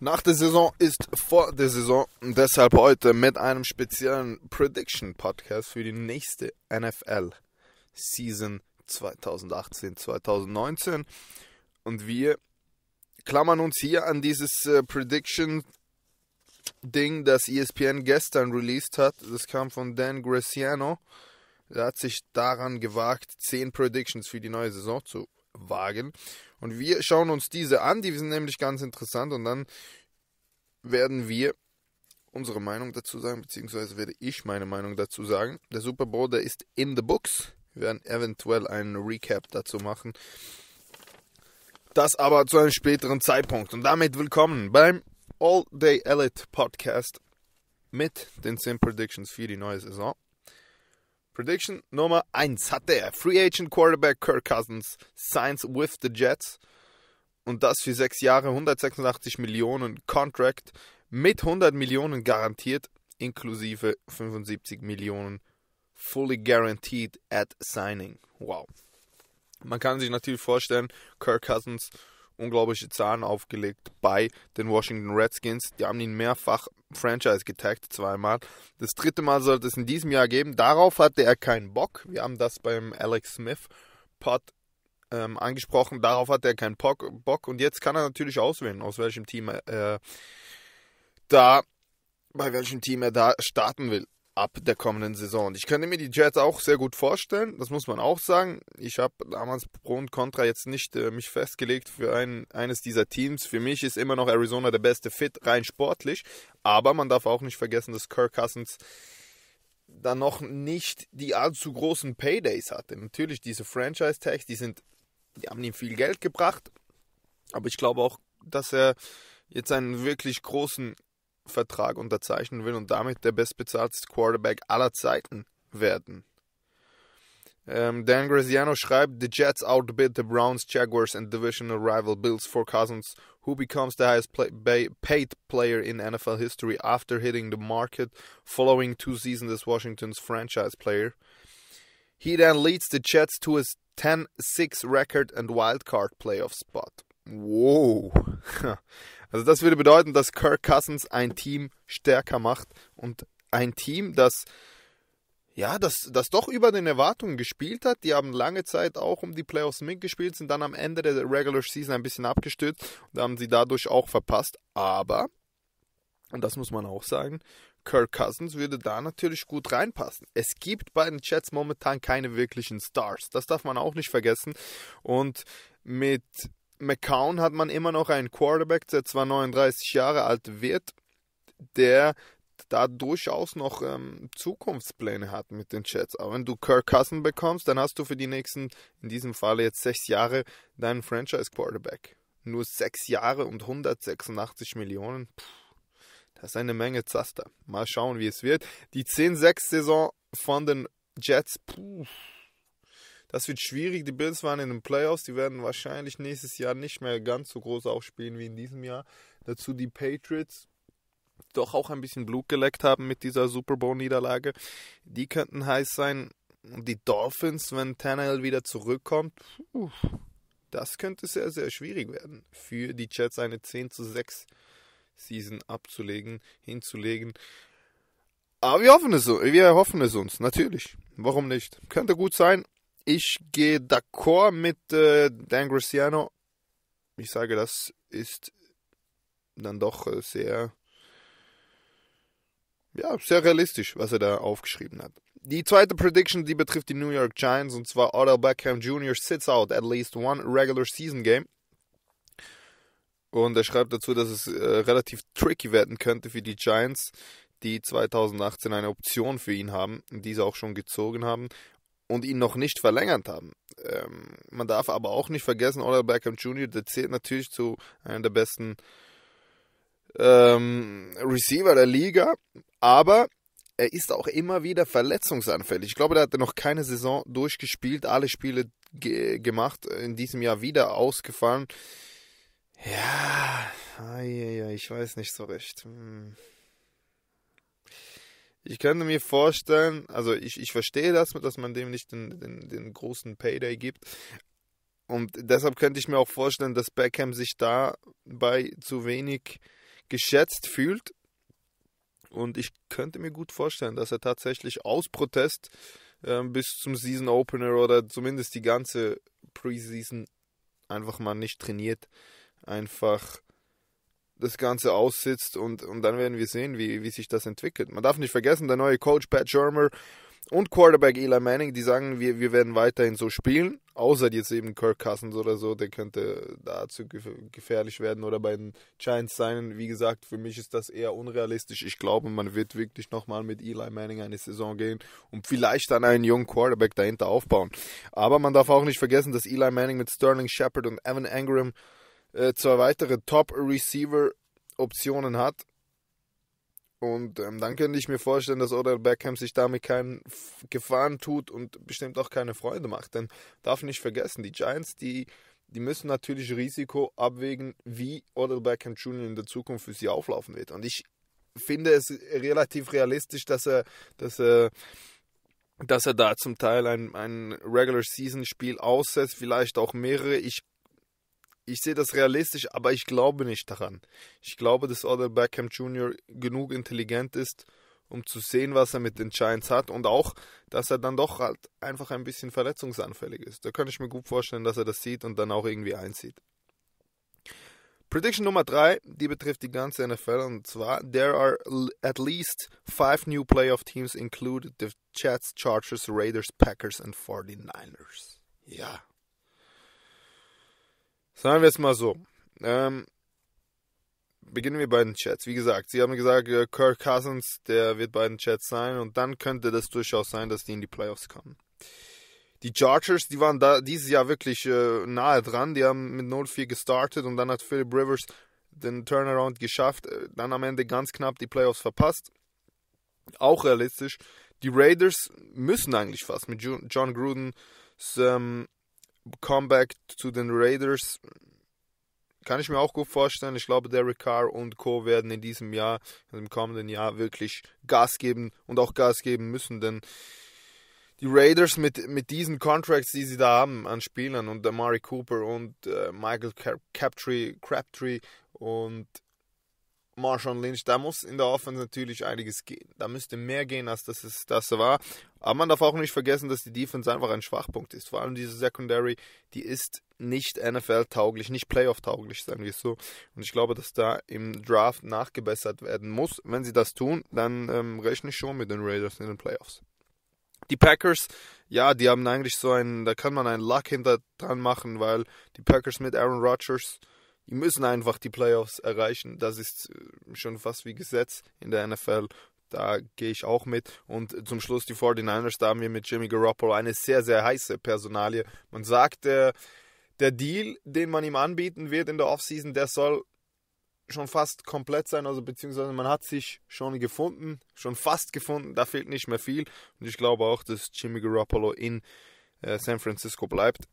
Nach der Saison ist vor der Saison. Deshalb heute mit einem speziellen Prediction Podcast für die nächste NFL Season 2018-2019. Und wir klammern uns hier an dieses äh, Prediction Ding, das ESPN gestern released hat. Das kam von Dan Graciano. Er hat sich daran gewagt, 10 Predictions für die neue Saison zu wagen. Und wir schauen uns diese an, die sind nämlich ganz interessant und dann werden wir unsere Meinung dazu sagen, beziehungsweise werde ich meine Meinung dazu sagen. Der Super Bowl, der ist in the books. Wir werden eventuell einen Recap dazu machen. Das aber zu einem späteren Zeitpunkt. Und damit willkommen beim All Day Elite Podcast mit den Sim Predictions für die neue Saison. Prediction Nummer 1 hat der Free Agent Quarterback Kirk Cousins signs with the Jets und das für 6 Jahre 186 Millionen Contract mit 100 Millionen garantiert inklusive 75 Millionen fully guaranteed at signing. Wow. Man kann sich natürlich vorstellen, Kirk Cousins unglaubliche Zahlen aufgelegt bei den Washington Redskins. Die haben ihn mehrfach Franchise getaggt, zweimal. Das dritte Mal sollte es in diesem Jahr geben. Darauf hatte er keinen Bock. Wir haben das beim Alex Smith Pod ähm, angesprochen. Darauf hatte er keinen Bock, Bock. Und jetzt kann er natürlich auswählen, aus welchem Team er äh, da, bei welchem Team er da starten will ab der kommenden Saison. Ich könnte mir die Jets auch sehr gut vorstellen, das muss man auch sagen. Ich habe damals Pro und Contra jetzt nicht äh, mich festgelegt für ein, eines dieser Teams. Für mich ist immer noch Arizona der beste Fit, rein sportlich. Aber man darf auch nicht vergessen, dass Kirk Cousins dann noch nicht die allzu großen Paydays hatte. Natürlich diese Franchise-Tags, die sind, die haben ihm viel Geld gebracht. Aber ich glaube auch, dass er jetzt einen wirklich großen Vertrag unterzeichnen will und damit der bestbezahlte Quarterback aller Zeiten werden. Ähm, Dan Graziano schreibt: The Jets outbid the Browns, Jaguars and divisional rival Bills for Cousins, who becomes the highest play paid player in NFL history after hitting the market following two seasons as Washington's franchise player. He then leads the Jets to his 10 6 record and wildcard playoff spot. Wow. Also das würde bedeuten, dass Kirk Cousins ein Team stärker macht und ein Team, das ja, das, das doch über den Erwartungen gespielt hat. Die haben lange Zeit auch um die Playoffs mitgespielt, sind dann am Ende der Regular Season ein bisschen abgestürzt und haben sie dadurch auch verpasst. Aber, und das muss man auch sagen, Kirk Cousins würde da natürlich gut reinpassen. Es gibt bei den Jets momentan keine wirklichen Stars. Das darf man auch nicht vergessen. Und mit McCown hat man immer noch einen Quarterback, der zwar 39 Jahre alt wird, der da durchaus noch ähm, Zukunftspläne hat mit den Jets. Aber wenn du Kirk Cousin bekommst, dann hast du für die nächsten, in diesem Fall jetzt sechs Jahre, deinen Franchise-Quarterback. Nur sechs Jahre und 186 Millionen. Puh, das ist eine Menge Zaster. Mal schauen, wie es wird. Die 10-6-Saison von den Jets, puh, das wird schwierig. Die Bills waren in den Playoffs. Die werden wahrscheinlich nächstes Jahr nicht mehr ganz so groß aufspielen wie in diesem Jahr. Dazu die Patriots die doch auch ein bisschen Blut geleckt haben mit dieser Super Bowl-Niederlage. Die könnten heiß sein. Und die Dolphins, wenn Tannehill wieder zurückkommt, pf, das könnte sehr, sehr schwierig werden, für die Jets eine 10 zu 6 Season abzulegen, hinzulegen. Aber wir hoffen es, wir hoffen es uns, natürlich. Warum nicht? Könnte gut sein. Ich gehe d'accord mit äh, Dan Graciano. Ich sage, das ist dann doch äh, sehr, ja, sehr realistisch, was er da aufgeschrieben hat. Die zweite Prediction, die betrifft die New York Giants und zwar Odell Beckham Jr. sits out at least one regular season game. Und er schreibt dazu, dass es äh, relativ tricky werden könnte für die Giants, die 2018 eine Option für ihn haben, diese auch schon gezogen haben und ihn noch nicht verlängert haben. Ähm, man darf aber auch nicht vergessen, Odell Beckham Jr., der zählt natürlich zu einem der besten ähm, Receiver der Liga, aber er ist auch immer wieder verletzungsanfällig. Ich glaube, der hatte noch keine Saison durchgespielt, alle Spiele ge gemacht, in diesem Jahr wieder ausgefallen. Ja, ich weiß nicht so recht. Hm. Ich könnte mir vorstellen, also ich, ich verstehe das, dass man dem nicht den, den, den großen Payday gibt. Und deshalb könnte ich mir auch vorstellen, dass Beckham sich dabei zu wenig geschätzt fühlt. Und ich könnte mir gut vorstellen, dass er tatsächlich aus Protest äh, bis zum Season Opener oder zumindest die ganze Preseason einfach mal nicht trainiert. Einfach das Ganze aussitzt und, und dann werden wir sehen, wie, wie sich das entwickelt. Man darf nicht vergessen, der neue Coach Pat Shermer und Quarterback Eli Manning, die sagen, wir, wir werden weiterhin so spielen, außer jetzt eben Kirk Cousins oder so, der könnte dazu gefährlich werden oder bei den Giants sein. Wie gesagt, für mich ist das eher unrealistisch. Ich glaube, man wird wirklich nochmal mit Eli Manning eine Saison gehen und vielleicht dann einen jungen Quarterback dahinter aufbauen. Aber man darf auch nicht vergessen, dass Eli Manning mit Sterling Shepard und Evan Ingram äh, zwei weitere Top-Receiver-Optionen hat. Und ähm, dann könnte ich mir vorstellen, dass Odell Beckham sich damit keinen Gefahren tut und bestimmt auch keine Freude macht. Denn darf nicht vergessen, die Giants, die, die müssen natürlich Risiko abwägen, wie Odell Beckham Jr. in der Zukunft für sie auflaufen wird. Und ich finde es relativ realistisch, dass er, dass er, dass er da zum Teil ein, ein Regular Season Spiel aussetzt, vielleicht auch mehrere. Ich ich sehe das realistisch, aber ich glaube nicht daran. Ich glaube, dass Odell Beckham Jr. genug intelligent ist, um zu sehen, was er mit den Giants hat und auch, dass er dann doch halt einfach ein bisschen verletzungsanfällig ist. Da kann ich mir gut vorstellen, dass er das sieht und dann auch irgendwie einzieht. Prediction Nummer 3, die betrifft die ganze NFL und zwar there are at least five new playoff teams included the Jets, Chargers, Raiders, Packers and 49ers. Ja, Sagen wir es mal so. Ähm, beginnen wir bei den Chats. Wie gesagt, sie haben gesagt, äh, Kirk Cousins, der wird bei den Chats sein und dann könnte das durchaus sein, dass die in die Playoffs kommen. Die Chargers, die waren da dieses Jahr wirklich äh, nahe dran. Die haben mit 0-4 gestartet und dann hat Philip Rivers den Turnaround geschafft. Äh, dann am Ende ganz knapp die Playoffs verpasst. Auch realistisch. Die Raiders müssen eigentlich fast mit John Grudens ähm, Comeback zu den Raiders kann ich mir auch gut vorstellen. Ich glaube, Derek Carr und Co. werden in diesem Jahr, im kommenden Jahr wirklich Gas geben und auch Gas geben müssen, denn die Raiders mit, mit diesen Contracts, die sie da haben an Spielern und Amari Cooper und äh, Michael Crabtree, Crabtree und Marshawn Lynch, da muss in der Offense natürlich einiges gehen. Da müsste mehr gehen, als das, es, das war. Aber man darf auch nicht vergessen, dass die Defense einfach ein Schwachpunkt ist. Vor allem diese Secondary, die ist nicht NFL-tauglich, nicht Playoff-tauglich, sagen wir es so. Und ich glaube, dass da im Draft nachgebessert werden muss. Wenn sie das tun, dann ähm, rechne ich schon mit den Raiders in den Playoffs. Die Packers, ja, die haben eigentlich so einen, da kann man einen Luck hinter dran machen, weil die Packers mit Aaron Rodgers die müssen einfach die Playoffs erreichen. Das ist äh, schon fast wie Gesetz in der NFL. Da gehe ich auch mit. Und zum Schluss die 49ers, da haben wir mit Jimmy Garoppolo eine sehr, sehr heiße Personalie. Man sagt, der, der Deal, den man ihm anbieten wird in der Offseason, der soll schon fast komplett sein, also beziehungsweise man hat sich schon gefunden, schon fast gefunden, da fehlt nicht mehr viel. Und ich glaube auch, dass Jimmy Garoppolo in äh, San Francisco bleibt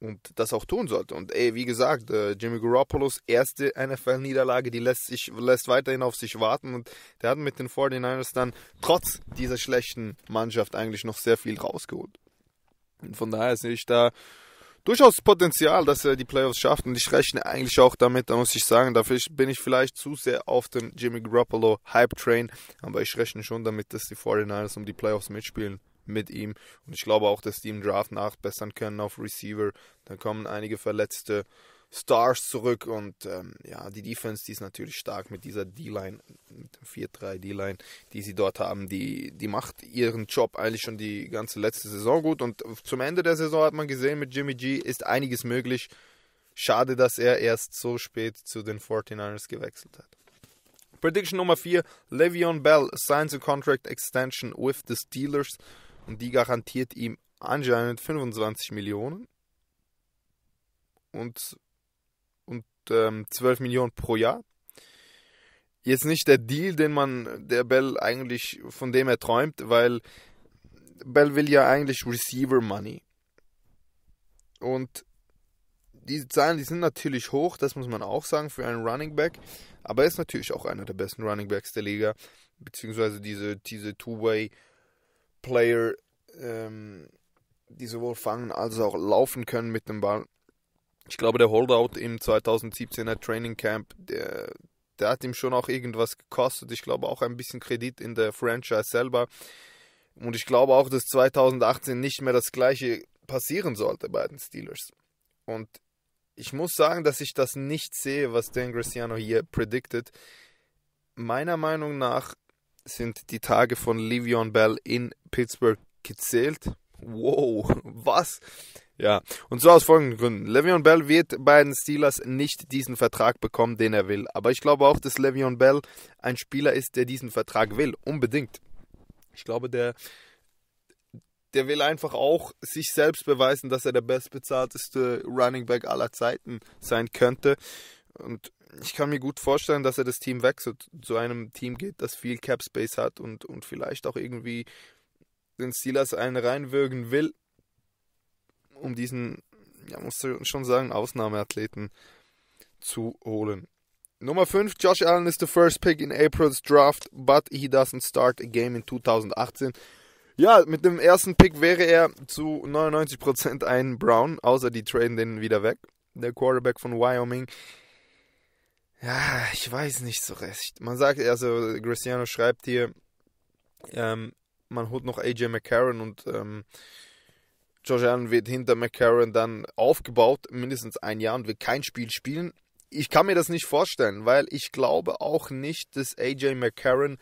und das auch tun sollte. Und ey, wie gesagt, äh, Jimmy Garoppolo's erste NFL-Niederlage, die lässt, sich, lässt weiterhin auf sich warten und der hat mit den 49ers dann trotz dieser schlechten Mannschaft eigentlich noch sehr viel rausgeholt. Und von daher sehe ich da durchaus Potenzial, dass er die Playoffs schafft und ich rechne eigentlich auch damit, da muss ich sagen, dafür bin ich vielleicht zu sehr auf dem Jimmy Garoppolo Hype Train, aber ich rechne schon damit, dass die 49ers um die Playoffs mitspielen mit ihm. Und ich glaube auch, dass die im Draft nachbessern können auf Receiver. Da kommen einige verletzte Stars zurück und ähm, ja, die Defense, die ist natürlich stark mit dieser D-Line, mit 4-3 D-Line, die sie dort haben, die, die macht ihren Job eigentlich schon die ganze letzte Saison gut und zum Ende der Saison hat man gesehen, mit Jimmy G ist einiges möglich. Schade, dass er erst so spät zu den 49ers gewechselt hat. Prediction Nummer 4, Le'Veon Bell signs a contract extension with the Steelers. Und die garantiert ihm anscheinend 25 Millionen und, und ähm, 12 Millionen pro Jahr. Jetzt nicht der Deal, den man, der Bell eigentlich, von dem er träumt, weil Bell will ja eigentlich Receiver Money. Und diese Zahlen, die sind natürlich hoch, das muss man auch sagen, für einen Running Back. Aber er ist natürlich auch einer der besten Running Backs der Liga. Beziehungsweise diese, diese Two-Way Player, ähm, die sowohl fangen als auch laufen können mit dem Ball. Ich glaube, der Holdout im 2017er Training Camp, der, der hat ihm schon auch irgendwas gekostet. Ich glaube auch ein bisschen Kredit in der Franchise selber. Und ich glaube auch, dass 2018 nicht mehr das gleiche passieren sollte bei den Steelers. Und ich muss sagen, dass ich das nicht sehe, was Dan Graciano hier predicted. Meiner Meinung nach sind die Tage von Livion Bell in Pittsburgh gezählt. Wow, was? Ja, und so aus folgenden Gründen. Le'Veon Bell wird bei den Steelers nicht diesen Vertrag bekommen, den er will. Aber ich glaube auch, dass Le'Veon Bell ein Spieler ist, der diesen Vertrag will. Unbedingt. Ich glaube, der, der will einfach auch sich selbst beweisen, dass er der bestbezahlteste Running Back aller Zeiten sein könnte. Und ich kann mir gut vorstellen, dass er das Team wechselt, zu einem Team geht, das viel Cap Space hat und, und vielleicht auch irgendwie den Steelers einen reinwürgen will, um diesen, ja, muss ich schon sagen, Ausnahmeathleten zu holen. Nummer 5, Josh Allen ist the first pick in April's draft, but he doesn't start a game in 2018. Ja, mit dem ersten Pick wäre er zu 99% ein Brown, außer die traden den wieder weg. Der Quarterback von Wyoming ja, ich weiß nicht so recht. Man sagt, also Cristiano schreibt hier, ähm, man holt noch AJ McCarron und ähm, Josh Allen wird hinter McCarron dann aufgebaut, mindestens ein Jahr und wird kein Spiel spielen. Ich kann mir das nicht vorstellen, weil ich glaube auch nicht, dass AJ McCarron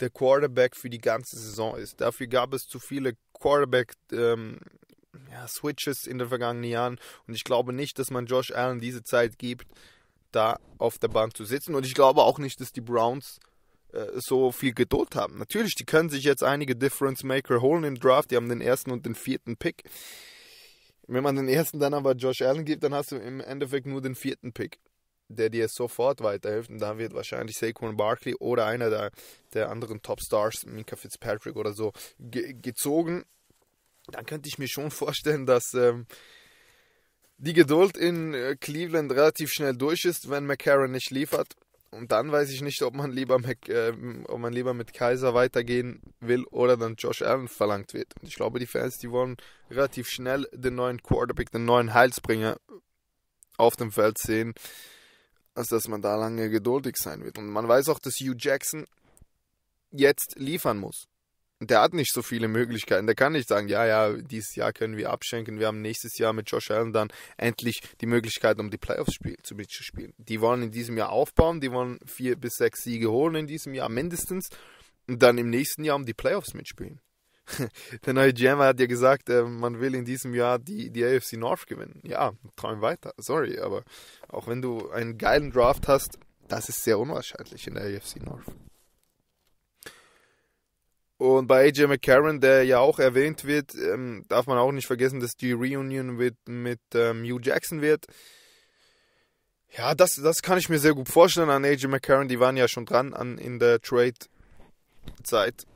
der Quarterback für die ganze Saison ist. Dafür gab es zu viele Quarterback-Switches ähm, ja, in den vergangenen Jahren und ich glaube nicht, dass man Josh Allen diese Zeit gibt, da auf der Bank zu sitzen. Und ich glaube auch nicht, dass die Browns äh, so viel Geduld haben. Natürlich, die können sich jetzt einige Difference Maker holen im Draft. Die haben den ersten und den vierten Pick. Wenn man den ersten dann aber Josh Allen gibt, dann hast du im Endeffekt nur den vierten Pick, der dir sofort weiterhilft. Und da wird wahrscheinlich Saquon Barkley oder einer der, der anderen Stars, Minka Fitzpatrick oder so, ge gezogen. Dann könnte ich mir schon vorstellen, dass ähm, die Geduld in äh, Cleveland relativ schnell durch ist, wenn McCarron nicht liefert. Und dann weiß ich nicht, ob man lieber, Mac, äh, ob man lieber mit Kaiser weitergehen will oder dann Josh Allen verlangt wird. Und ich glaube, die Fans, die wollen relativ schnell den neuen Quarterback, den neuen Heilsbringer auf dem Feld sehen, als dass man da lange geduldig sein wird. Und man weiß auch, dass Hugh Jackson jetzt liefern muss der hat nicht so viele Möglichkeiten. Der kann nicht sagen, ja, ja, dieses Jahr können wir abschenken. Wir haben nächstes Jahr mit Josh Allen dann endlich die Möglichkeit, um die Playoffs spiel zu mitzuspielen. Die wollen in diesem Jahr aufbauen, die wollen vier bis sechs Siege holen in diesem Jahr mindestens und dann im nächsten Jahr um die Playoffs mitspielen. Der neue GM hat ja gesagt, äh, man will in diesem Jahr die, die AFC North gewinnen. Ja, träum weiter. Sorry, aber auch wenn du einen geilen Draft hast, das ist sehr unwahrscheinlich in der AFC North. Und bei AJ McCarron, der ja auch erwähnt wird, ähm, darf man auch nicht vergessen, dass die Reunion mit, mit ähm, Hugh Jackson wird. Ja, das, das kann ich mir sehr gut vorstellen an AJ McCarron. Die waren ja schon dran an, in der Trade-Zeit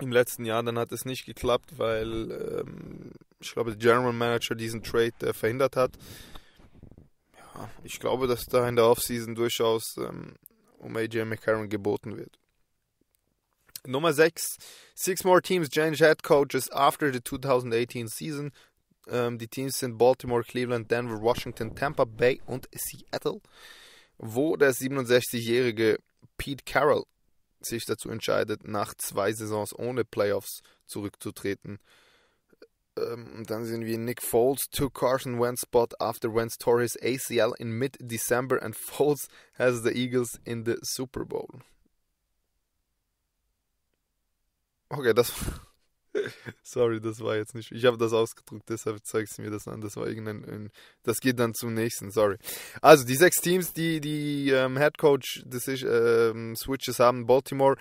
im letzten Jahr. Dann hat es nicht geklappt, weil ähm, ich glaube, der General Manager diesen Trade äh, verhindert hat. Ja, ich glaube, dass da in der Offseason durchaus ähm, um AJ McCarron geboten wird. Nummer 6. Six more teams change head coaches after the 2018 season. Ähm, die Teams sind Baltimore, Cleveland, Denver, Washington, Tampa Bay und Seattle, wo der 67-jährige Pete Carroll sich dazu entscheidet, nach zwei Saisons ohne Playoffs zurückzutreten. Ähm, dann sehen wir Nick Foles took Carson Wentz spot after Wentz tore his ACL in mid-December and Foles has the Eagles in the Super Bowl. Okay, das. Sorry, das war jetzt nicht. Ich habe das ausgedruckt, deshalb zeigst du mir das an. Das war irgendein. Ein, das geht dann zum nächsten, sorry. Also, die sechs Teams, die die ähm, Head Coach ähm, Switches haben, Baltimore.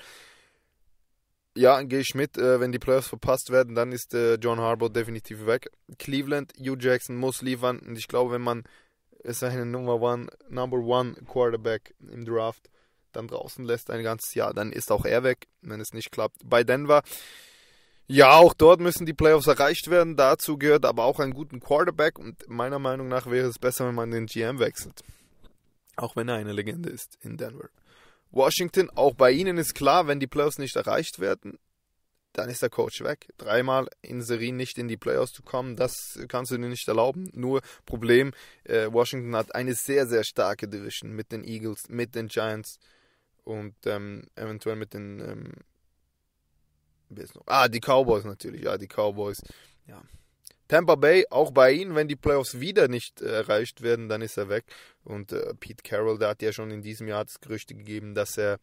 Ja, gehe ich mit. Äh, wenn die Playoffs verpasst werden, dann ist äh, John Harbaugh definitiv weg. Cleveland, Hugh Jackson muss liefern. Und ich glaube, wenn man. Ist eine One, Number One Quarterback im Draft dann draußen lässt ein ganzes Jahr, dann ist auch er weg, wenn es nicht klappt. Bei Denver, ja, auch dort müssen die Playoffs erreicht werden. Dazu gehört aber auch einen guten Quarterback und meiner Meinung nach wäre es besser, wenn man den GM wechselt. Auch wenn er eine Legende ist in Denver. Washington, auch bei ihnen ist klar, wenn die Playoffs nicht erreicht werden, dann ist der Coach weg. Dreimal in Serie nicht in die Playoffs zu kommen, das kannst du dir nicht erlauben. Nur Problem, äh, Washington hat eine sehr, sehr starke Division mit den Eagles, mit den Giants, und ähm, eventuell mit den ähm, Ah, die Cowboys natürlich, ja, die Cowboys. Ja. Tampa Bay, auch bei ihnen, wenn die Playoffs wieder nicht äh, erreicht werden, dann ist er weg. Und äh, Pete Carroll, der hat ja schon in diesem Jahr das Gerüchte gegeben, dass er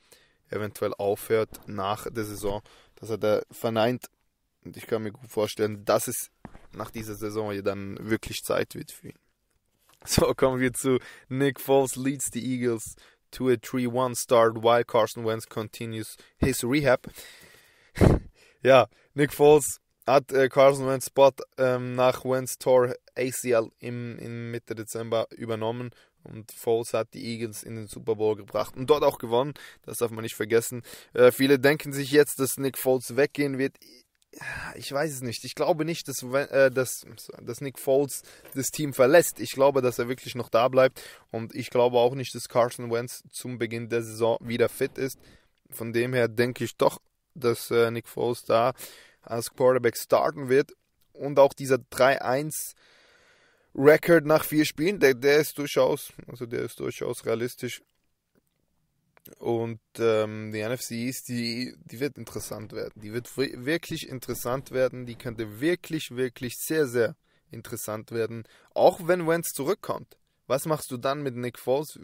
eventuell aufhört nach der Saison. Das hat er verneint. Und ich kann mir gut vorstellen, dass es nach dieser Saison hier dann wirklich Zeit wird für ihn. So, kommen wir zu Nick Foles leads die Eagles to a 3 1 start while Carson Wentz continues his rehab. ja, Nick Foles hat äh, Carson Wentz Spot ähm, nach Wentz Tor ACL im, im Mitte Dezember übernommen und Foles hat die Eagles in den Super Bowl gebracht und dort auch gewonnen. Das darf man nicht vergessen. Äh, viele denken sich jetzt, dass Nick Foles weggehen wird ich weiß es nicht. Ich glaube nicht, dass, äh, dass, dass Nick Foles das Team verlässt. Ich glaube, dass er wirklich noch da bleibt. Und ich glaube auch nicht, dass Carson Wentz zum Beginn der Saison wieder fit ist. Von dem her denke ich doch, dass äh, Nick Foles da als Quarterback starten wird. Und auch dieser 3-1 Record nach vier Spielen, der, der ist durchaus, also der ist durchaus realistisch. Und ähm, die NFC ist, die, die wird interessant werden. Die wird wirklich interessant werden. Die könnte wirklich, wirklich sehr, sehr interessant werden. Auch wenn Wentz zurückkommt. Was machst du dann mit Nick Foles?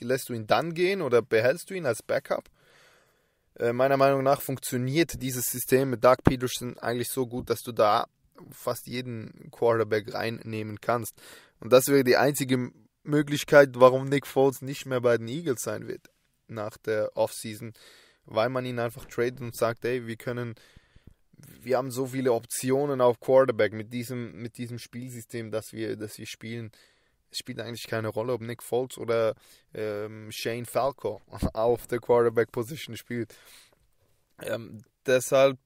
Lässt du ihn dann gehen oder behältst du ihn als Backup? Äh, meiner Meinung nach funktioniert dieses System mit Doug Peterson eigentlich so gut, dass du da fast jeden Quarterback reinnehmen kannst. Und das wäre die einzige Möglichkeit, warum Nick Foles nicht mehr bei den Eagles sein wird nach der Offseason, weil man ihn einfach tradet und sagt, ey, wir können, wir haben so viele Optionen auf Quarterback mit diesem, mit diesem Spielsystem, das wir, das wir spielen. Es spielt eigentlich keine Rolle, ob Nick Foles oder ähm, Shane Falco auf der Quarterback-Position spielt. Ähm, deshalb,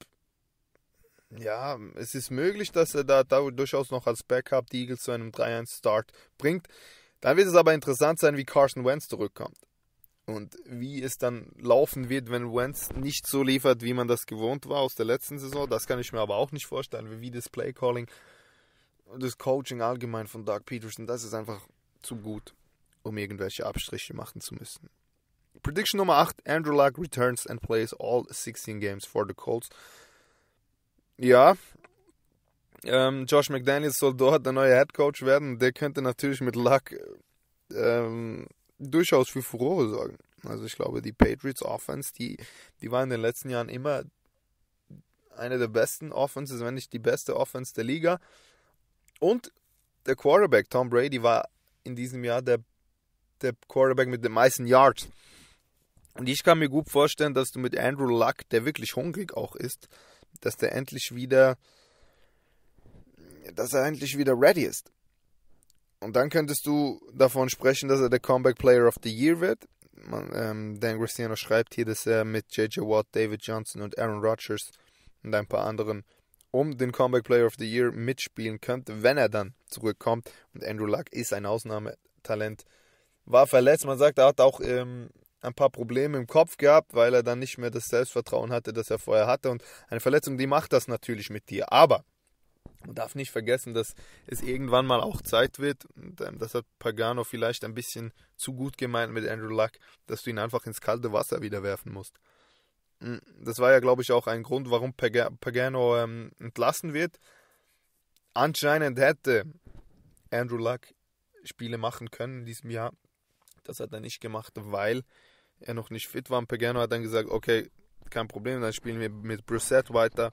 ja, es ist möglich, dass er da, da durchaus noch als Backup die Eagles zu einem 3-1-Start bringt. Dann wird es aber interessant sein, wie Carson Wentz zurückkommt. Und wie es dann laufen wird, wenn Wentz nicht so liefert, wie man das gewohnt war aus der letzten Saison, das kann ich mir aber auch nicht vorstellen, wie das Play Calling und das Coaching allgemein von Doug Peterson, das ist einfach zu gut, um irgendwelche Abstriche machen zu müssen. Prediction Nummer 8, Andrew Luck returns and plays all 16 games for the Colts. Ja, ähm, Josh McDaniels soll dort der neue Head Coach werden. Der könnte natürlich mit Luck ähm, durchaus für Furore sorgen. Also ich glaube, die Patriots Offense, die, die war in den letzten Jahren immer eine der besten Offenses, wenn nicht die beste Offense der Liga. Und der Quarterback Tom Brady war in diesem Jahr der, der Quarterback mit den meisten Yards. Und ich kann mir gut vorstellen, dass du mit Andrew Luck, der wirklich hungrig auch ist, dass der endlich wieder, dass er endlich wieder ready ist. Und dann könntest du davon sprechen, dass er der Comeback Player of the Year wird. Man, ähm, Dan Cristiano schreibt hier, dass er mit J.J. Watt, David Johnson und Aaron Rodgers und ein paar anderen um den Comeback Player of the Year mitspielen könnte, wenn er dann zurückkommt. Und Andrew Luck ist ein Ausnahmetalent. War verletzt, man sagt, er hat auch ähm, ein paar Probleme im Kopf gehabt, weil er dann nicht mehr das Selbstvertrauen hatte, das er vorher hatte. Und eine Verletzung, die macht das natürlich mit dir. Aber man darf nicht vergessen, dass es irgendwann mal auch Zeit wird, und, ähm, das hat Pagano vielleicht ein bisschen zu gut gemeint mit Andrew Luck, dass du ihn einfach ins kalte Wasser wieder werfen musst. Hm, das war ja, glaube ich, auch ein Grund, warum Pagano ähm, entlassen wird. Anscheinend hätte Andrew Luck Spiele machen können in diesem Jahr. Das hat er nicht gemacht, weil er noch nicht fit war. Und Pagano hat dann gesagt, okay, kein Problem, dann spielen wir mit Brissett weiter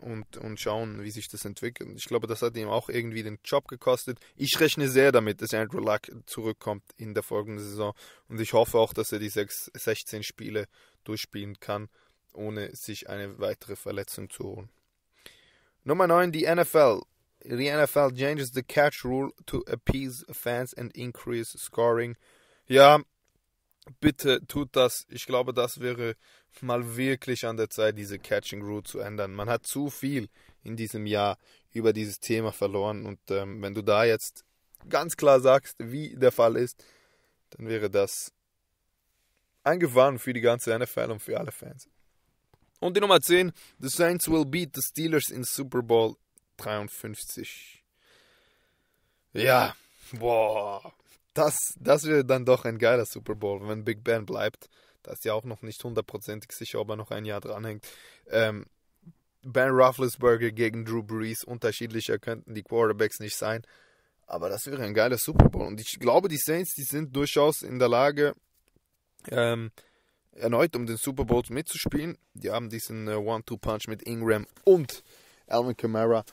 und, und schauen, wie sich das entwickelt. Ich glaube, das hat ihm auch irgendwie den Job gekostet. Ich rechne sehr damit, dass Andrew Luck zurückkommt in der folgenden Saison und ich hoffe auch, dass er die 6, 16 Spiele durchspielen kann, ohne sich eine weitere Verletzung zu holen. Nummer 9, die NFL. The NFL changes the catch rule to appease fans and increase scoring. Ja, bitte tut das. Ich glaube, das wäre mal wirklich an der Zeit, diese Catching Rule zu ändern. Man hat zu viel in diesem Jahr über dieses Thema verloren und ähm, wenn du da jetzt ganz klar sagst, wie der Fall ist, dann wäre das ein Gewinn für die ganze NFL und für alle Fans. Und die Nummer 10, the Saints will beat the Steelers in Super Bowl 53. Ja, boah, das, das wäre dann doch ein geiler Super Bowl, wenn Big Ben bleibt da ist ja auch noch nicht hundertprozentig sicher, ob er noch ein Jahr dranhängt. Ähm, ben Roethlisberger gegen Drew Brees, unterschiedlicher könnten die Quarterbacks nicht sein. Aber das wäre ein geiler Super Bowl. Und ich glaube, die Saints, die sind durchaus in der Lage, ähm, erneut um den Super Bowl mitzuspielen. Die haben diesen äh, One-Two-Punch mit Ingram und Alvin Kamara.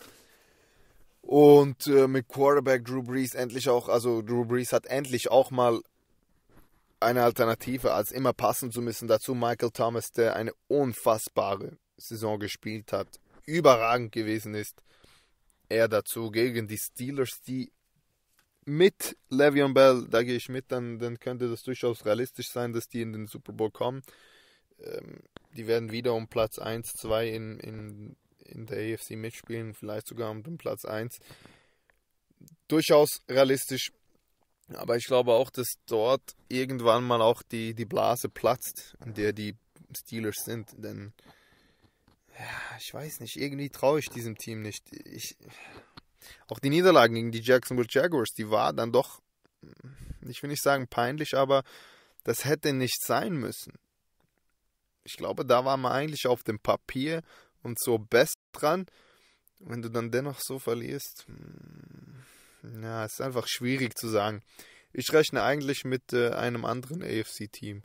Und äh, mit Quarterback Drew Brees endlich auch, also Drew Brees hat endlich auch mal eine Alternative, als immer passen zu müssen. Dazu Michael Thomas, der eine unfassbare Saison gespielt hat, überragend gewesen ist. Er dazu gegen die Steelers, die mit Le'Veon Bell, da gehe ich mit, dann, dann könnte das durchaus realistisch sein, dass die in den Super Bowl kommen. Ähm, die werden wieder um Platz 1, 2 in, in, in der AFC mitspielen, vielleicht sogar um den Platz 1. Durchaus realistisch, aber ich glaube auch, dass dort irgendwann mal auch die, die Blase platzt, an der die Steelers sind. Denn, ja, ich weiß nicht, irgendwie traue ich diesem Team nicht. Ich, auch die Niederlagen gegen die Jacksonville Jaguars, die war dann doch, ich will nicht sagen peinlich, aber das hätte nicht sein müssen. Ich glaube, da war man eigentlich auf dem Papier und so best dran. Wenn du dann dennoch so verlierst, hm, ja, es ist einfach schwierig zu sagen. Ich rechne eigentlich mit äh, einem anderen AFC-Team,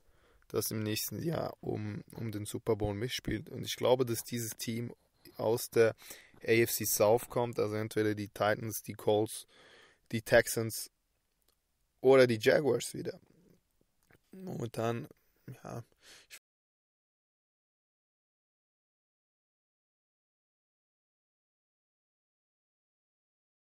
das im nächsten Jahr um, um den Super Bowl mitspielt. Und ich glaube, dass dieses Team aus der AFC South kommt, also entweder die Titans, die Colts, die Texans oder die Jaguars wieder. Momentan, ja, ich